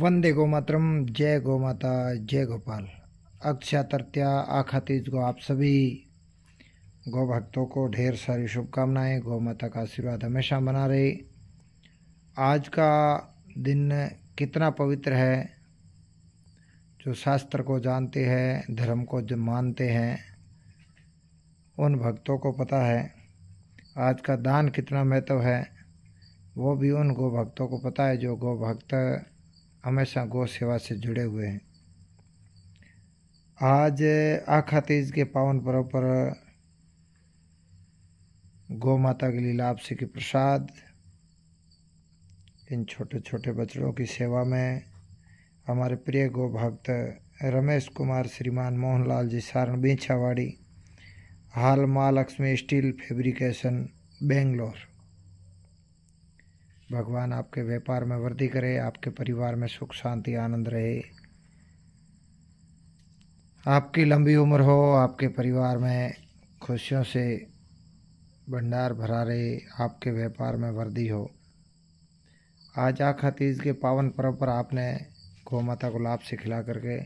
वंदे गोमातरम जय माता जय गोपाल अक्षय तृतीया आखा तीज गो आप सभी गो भक्तों को ढेर सारी शुभकामनाएं गौ माता का आशीर्वाद हमेशा बना रहे आज का दिन कितना पवित्र है जो शास्त्र को जानते हैं धर्म को जो मानते हैं उन भक्तों को पता है आज का दान कितना महत्व है वो भी उन गो भक्तों को पता है जो गो भक्त हमेशा गौ सेवा से जुड़े हुए हैं आज आखा तीज के पावन पर्व पर गौ माता के लिए लापसी के प्रसाद इन छोटे छोटे बच्चों की सेवा में हमारे प्रिय गौ भक्त रमेश कुमार श्रीमान मोहनलाल जी सारण बीछावाड़ी हाल माँ लक्ष्मी स्टील फैब्रिकेशन बेंगलोर भगवान आपके व्यापार में वृद्धि करे आपके परिवार में सुख शांति आनंद रहे आपकी लंबी उम्र हो आपके परिवार में खुशियों से भंडार भरा रहे आपके व्यापार में वृद्धि हो आज आखा तीज के पावन पर्व पर आपने गौ माता को लाभ से खिला करके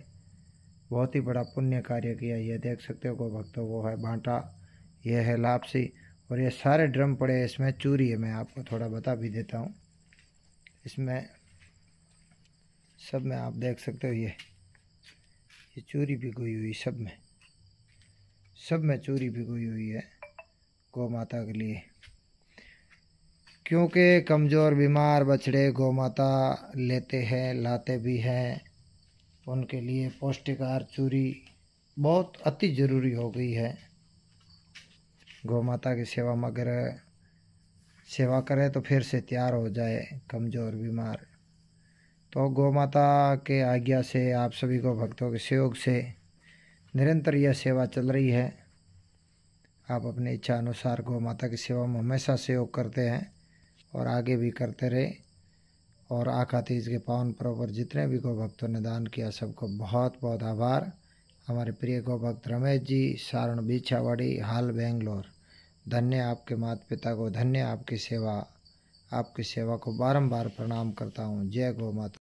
बहुत ही बड़ा पुण्य कार्य किया ये देख सकते हो गो भक्तों वो है बांटा यह है लापसी और ये सारे ड्रम पड़े हैं इसमें चूरी है मैं आपको थोड़ा बता भी देता हूँ इसमें सब में आप देख सकते हो ये ये चूरी भिगोई हुई सब में सब में चूरी भिगोई हुई है गौ माता के लिए क्योंकि कमज़ोर बीमार बछड़े गौ माता लेते हैं लाते भी हैं उनके लिए पौष्टिक आहार चूरी बहुत अति ज़रूरी हो गई है गौ माता की सेवा मगर सेवा करे तो फिर से तैयार हो जाए कमज़ोर बीमार तो गौ माता के आज्ञा से आप सभी को भक्तों के सहयोग से निरंतर यह सेवा चल रही है आप अपनी इच्छा अनुसार गौ माता की सेवा में हमेशा सहयोग करते हैं और आगे भी करते रहे और आखातीज के पावन पर्व पर जितने भी गौ भक्तों ने दान किया सबको बहुत बहुत आभार हमारे प्रिय गो भक्त रमेश जी सारण बीछावाड़ी हाल बेंगलोर धन्य आपके माता पिता को धन्य आपकी सेवा आपकी सेवा को बारंबार प्रणाम करता हूँ जय गो माता